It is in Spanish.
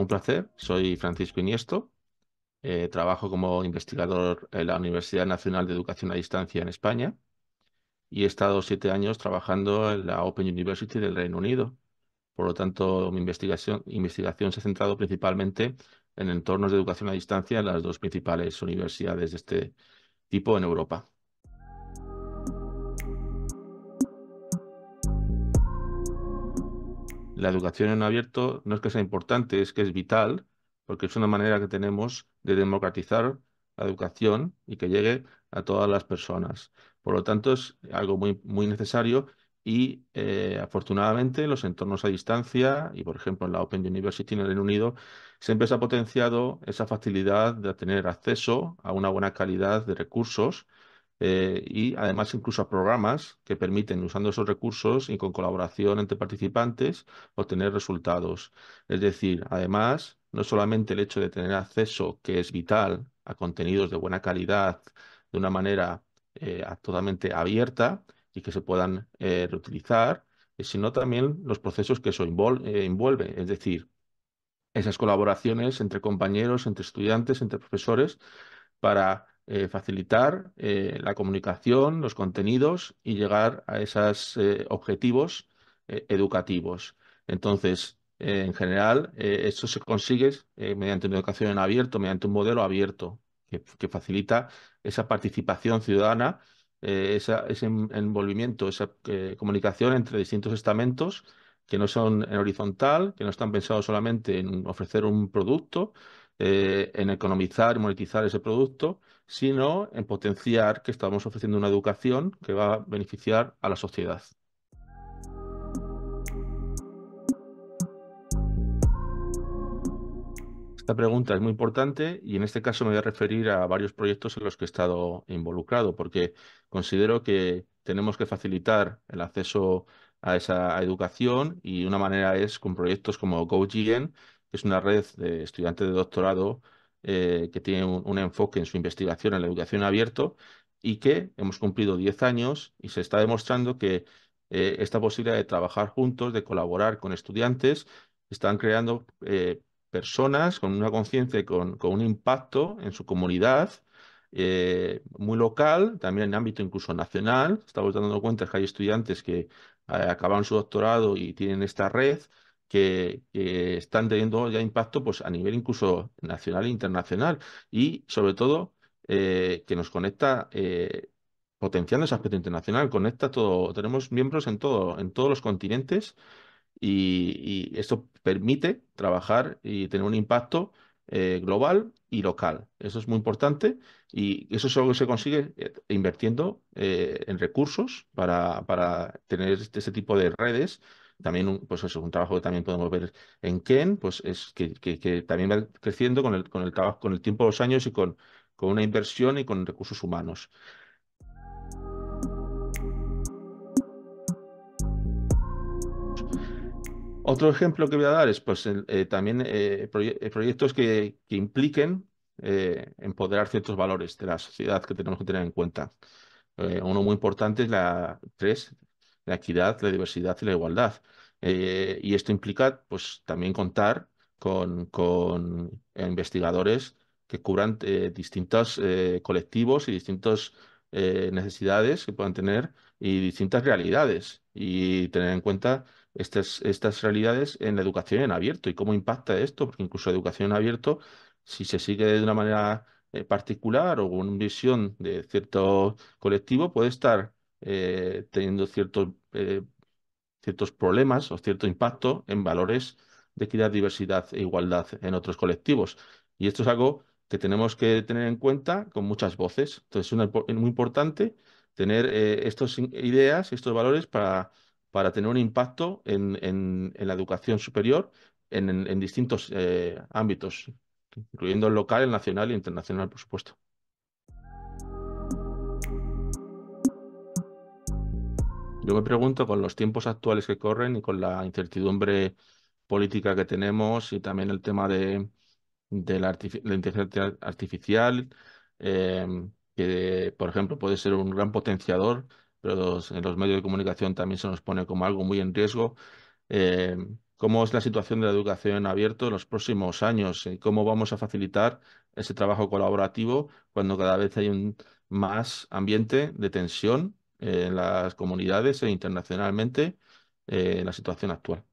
Un placer, soy Francisco Iniesto, eh, trabajo como investigador en la Universidad Nacional de Educación a Distancia en España y he estado siete años trabajando en la Open University del Reino Unido. Por lo tanto, mi investigación, investigación se ha centrado principalmente en entornos de educación a distancia en las dos principales universidades de este tipo en Europa. la educación en abierto no es que sea importante, es que es vital, porque es una manera que tenemos de democratizar la educación y que llegue a todas las personas. Por lo tanto, es algo muy, necesario y eh, afortunadamente los entornos a distancia y, por ejemplo, en la Open University en el Reino Unido, siempre se ha potenciado esa facilidad de tener acceso a una buena calidad de recursos eh, y además incluso a programas que permiten, usando esos recursos y con colaboración entre participantes, obtener resultados. Es decir, además, no solamente el hecho de tener acceso, que es vital, a contenidos de buena calidad de una manera eh, totalmente abierta y que se puedan eh, reutilizar, sino también los procesos que eso envuelve, es decir, esas colaboraciones entre compañeros, entre estudiantes, entre profesores, para eh, facilitar eh, la comunicación, los contenidos y llegar a esos eh, objetivos educativos. Entonces, en general, esto se consigue mediante una educación en abierto, mediante un modelo abierto que, facilita esa participación ciudadana, ese envolvimiento, esa comunicación entre distintos estamentos que no son en horizontal, que no están pensados solamente en ofrecer un producto, eh, en economizar y monetizar ese producto, sino en potenciar que estamos ofreciendo una educación que va a beneficiar a la sociedad. Esta pregunta es muy importante y en este caso me voy a referir a varios proyectos en los que he estado involucrado, porque considero que tenemos que facilitar el acceso a esa educación y una manera es con proyectos como GoGN, es una red de estudiantes de doctorado eh, que tiene un, enfoque en su investigación en la educación abierto y que hemos cumplido 10 años y se está demostrando que eh, esta posibilidad de trabajar juntos, de colaborar con estudiantes, están creando eh, personas con una conciencia y con, con, un impacto en su comunidad. muy local, también en ámbito incluso nacional. Estamos dando cuenta que hay estudiantes que acaban su doctorado y tienen esta red que, están teniendo ya impacto pues, a nivel incluso nacional e internacional y sobre todo eh, que nos conecta eh, potenciando ese aspecto internacional, conecta todo, tenemos miembros en, todo, en todos los continentes y, esto permite trabajar y tener un impacto eh, global y local. Eso es muy importante y eso es que se consigue invirtiendo en recursos para, para tener este, este tipo de redes también, pues eso, un trabajo que también podemos ver en Ken, pues es que, también va creciendo con el, con el trabajo, con el tiempo de los años y con, con una inversión y con recursos humanos. Otro ejemplo que voy a dar es pues, eh, también eh, eh, proyectos que, impliquen empoderar ciertos valores de la sociedad que tenemos que tener en cuenta. uno muy importante es la 3, la equidad, la diversidad y la igualdad. Eh, y esto implica pues, también contar con, investigadores que cubran eh, distintos eh, colectivos y distintas necesidades que puedan tener y distintas realidades y tener en cuenta estas, estas realidades en la educación en abierto y cómo impacta esto, porque incluso la educación en abierto, si se sigue de una manera particular o una visión de cierto colectivo, puede estar eh, teniendo ciertos, eh, ciertos problemas o cierto impacto en valores de equidad, diversidad e igualdad en otros colectivos. Y esto es algo que tenemos que tener en cuenta con muchas voces. Entonces, es muy importante tener eh, estas ideas, estos valores para, para tener un impacto en, en, la educación superior en, en distintos ámbitos, incluyendo el local, el nacional e internacional, por supuesto. Yo me pregunto con los tiempos actuales que corren y con la incertidumbre política que tenemos y también el tema de, la, inteligencia artificial, em, que por ejemplo puede ser un gran potenciador, pero en los medios de comunicación también se nos pone como algo muy en riesgo. Em, ¿Cómo es la situación de la educación abierta en los próximos años? ¿Y eh, ¿Cómo vamos a facilitar ese trabajo colaborativo cuando cada vez hay un más ambiente de tensión en las comunidades e internacionalmente en eh, la situación actual.